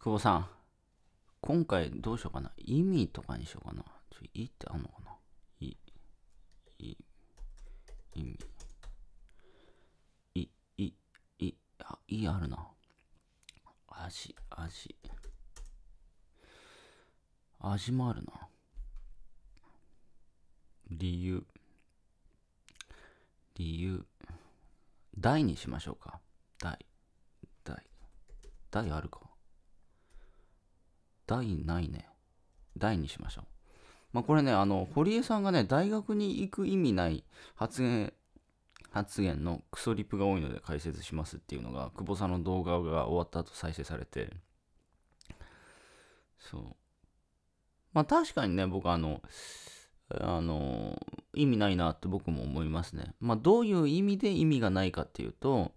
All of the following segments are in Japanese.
久保さん、今回どうしようかな。意味とかにしようかな。ちょいってあんのかないい意味。い、い、い、あ、いあるな。味、味。味もあるな。理由。理由。大にしましょうか。大。大。大あるか。第ないね。第にしましょう。まあ、これね、あの、堀江さんがね、大学に行く意味ない発言、発言のクソリップが多いので解説しますっていうのが、久保さんの動画が終わった後再生されて、そう。まあ確かにね、僕あの、あの、意味ないなって僕も思いますね。まあどういう意味で意味がないかっていうと、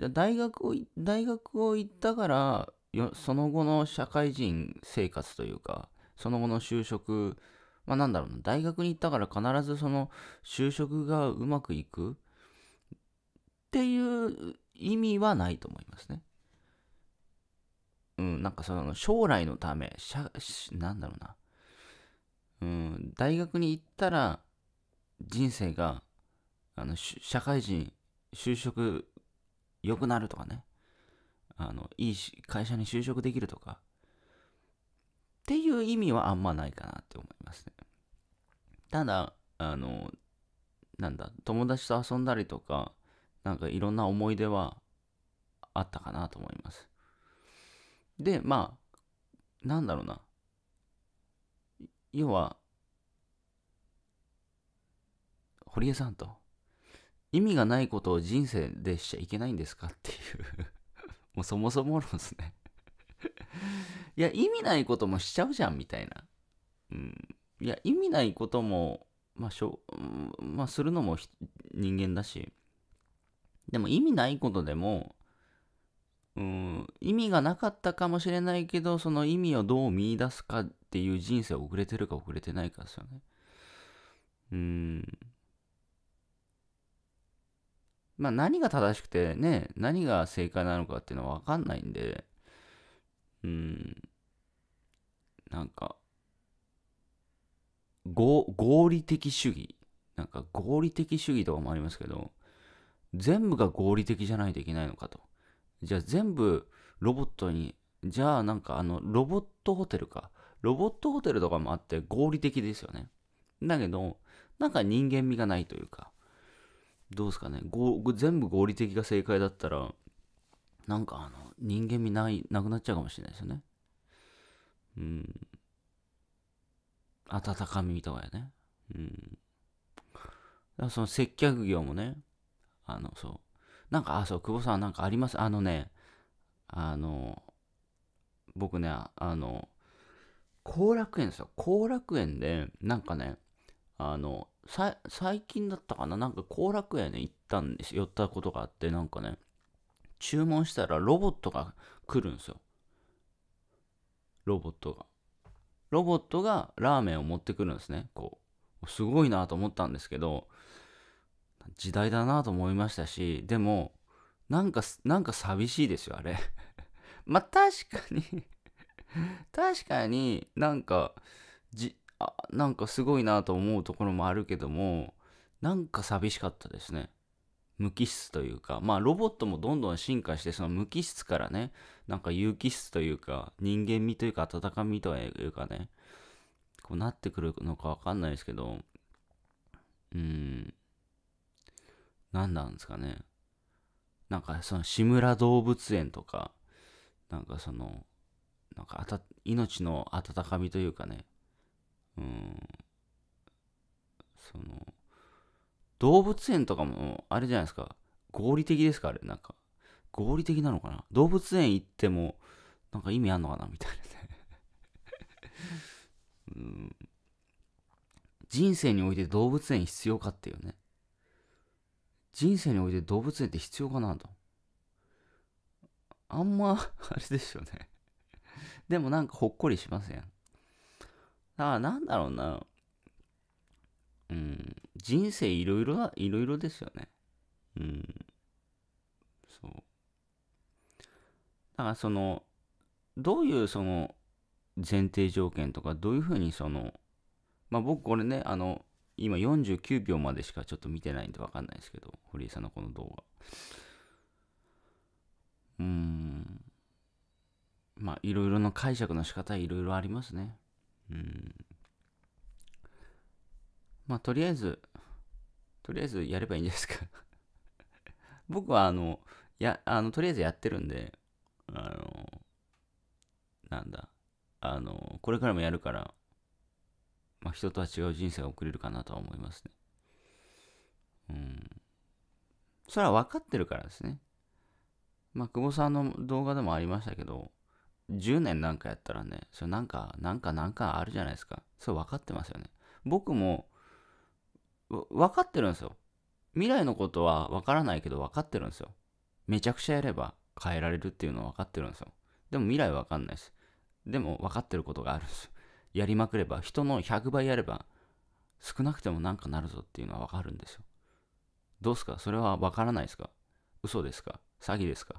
じゃ大学を、大学を行ったから、その後の社会人生活というか、その後の就職、まあなんだろうな、大学に行ったから必ずその就職がうまくいくっていう意味はないと思いますね。うん、なんかその将来のため、ゃなんだろうな、うん、大学に行ったら人生があの社会人就職良くなるとかねあの、いい会社に就職できるとか、っていう意味はあんまないかなって思いますね。ただ、あの、なんだ、友達と遊んだりとか、なんかいろんな思い出はあったかなと思います。で、まあ、なんだろうな。要は、堀江さんと、意味がないことを人生でしちゃいけないんですかっていうもうそもそも論ですね いや、意味ないこともしちゃうじゃん、みたいな。うん。いや、意味ないことも、まあ、しょ、ん、まあ、するのも人間だし。でも、意味ないことでも、うん、意味がなかったかもしれないけど、その意味をどう見出すかっていう人生を遅れてるか遅れてないかですよね。うん。まあ何が正しくてね、何が正解なのかっていうのはわかんないんで、うん、なんか、合理的主義。なんか合理的主義とかもありますけど、全部が合理的じゃないといけないのかと。じゃあ全部ロボットに、じゃあなんかあのロボットホテルか。ロボットホテルとかもあって合理的ですよね。だけど、なんか人間味がないというか、どうですかね全部合理的が正解だったらなんかあの人間味ないなくなっちゃうかもしれないですよねうん温かみとかやねうんだその接客業もねあのそうなんかあそう久保さんなんかありますあのねあの僕ねあの後楽園ですよ後楽園でなんかねあの、最近だったかななんか後楽園に行ったんですよ。寄ったことがあって、なんかね、注文したらロボットが来るんですよ。ロボットが。ロボットがラーメンを持ってくるんですね。こう。すごいなと思ったんですけど、時代だなと思いましたし、でも、なんか、なんか寂しいですよ、あれ。まあ確かに 確かになんか、じ、あなんかすごいなと思うところもあるけどもなんか寂しかったですね無機質というかまあロボットもどんどん進化してその無機質からねなんか有機質というか人間味というか温かみというかねこうなってくるのかわかんないですけどうん何なんですかねなんかその志村動物園とかなんかそのなんかあた命の温かみというかねうん、その、動物園とかも、あれじゃないですか、合理的ですか、あれ、なんか、合理的なのかな。動物園行っても、なんか意味あんのかな、みたいなね うん。人生において動物園必要かっていうね。人生において動物園って必要かなと。あんま、あれですよねでもなんかほっこりしません。だからなんだろうな。うん。人生いろいろ、いろいろですよね。うん。そう。だからその、どういうその前提条件とか、どういうふうにその、まあ僕これね、あの、今49秒までしかちょっと見てないんでわかんないですけど、堀江さんのこの動画。うん。まあいろいろな解釈の仕方いろいろありますね。うん。まあ、とりあえず、とりあえずやればいいんですか 僕は、あの、や、あの、とりあえずやってるんで、あの、なんだ、あの、これからもやるから、まあ、人とは違う人生が送れるかなとは思いますね。うん。それは分かってるからですね。まあ、久保さんの動画でもありましたけど、10年なんかやったらね、それなんか、なんか、なんかあるじゃないですか。それ分かってますよね。僕も、分かってるんですよ。未来のことは分からないけど分かってるんですよ。めちゃくちゃやれば変えられるっていうのは分かってるんですよ。でも未来は分かんないです。でも分かってることがあるんですよ。やりまくれば、人の100倍やれば、少なくてもなんかなるぞっていうのは分かるんですよ。どうすかそれは分からないですか嘘ですか詐欺ですか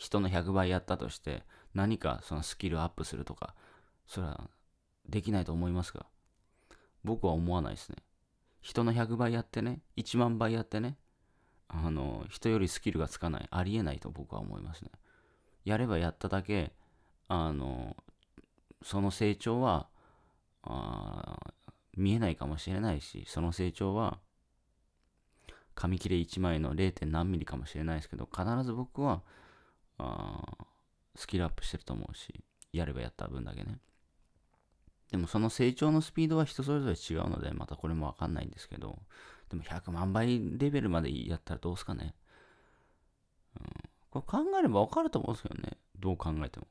人の100倍やったとして何かそのスキルアップするとかそれはできないと思いますか僕は思わないですね人の100倍やってね1万倍やってねあの人よりスキルがつかないありえないと僕は思いますねやればやっただけあのその成長は見えないかもしれないしその成長は紙切れ1枚の 0. 何ミリかもしれないですけど必ず僕はスキルアップしてると思うし、やればやった分だけね。でもその成長のスピードは人それぞれ違うので、またこれもわかんないんですけど、でも100万倍レベルまでやったらどうすかね。うん、これ考えればわかると思うんですけどね。どう考えても。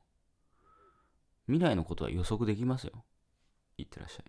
未来のことは予測できますよ。いってらっしゃい。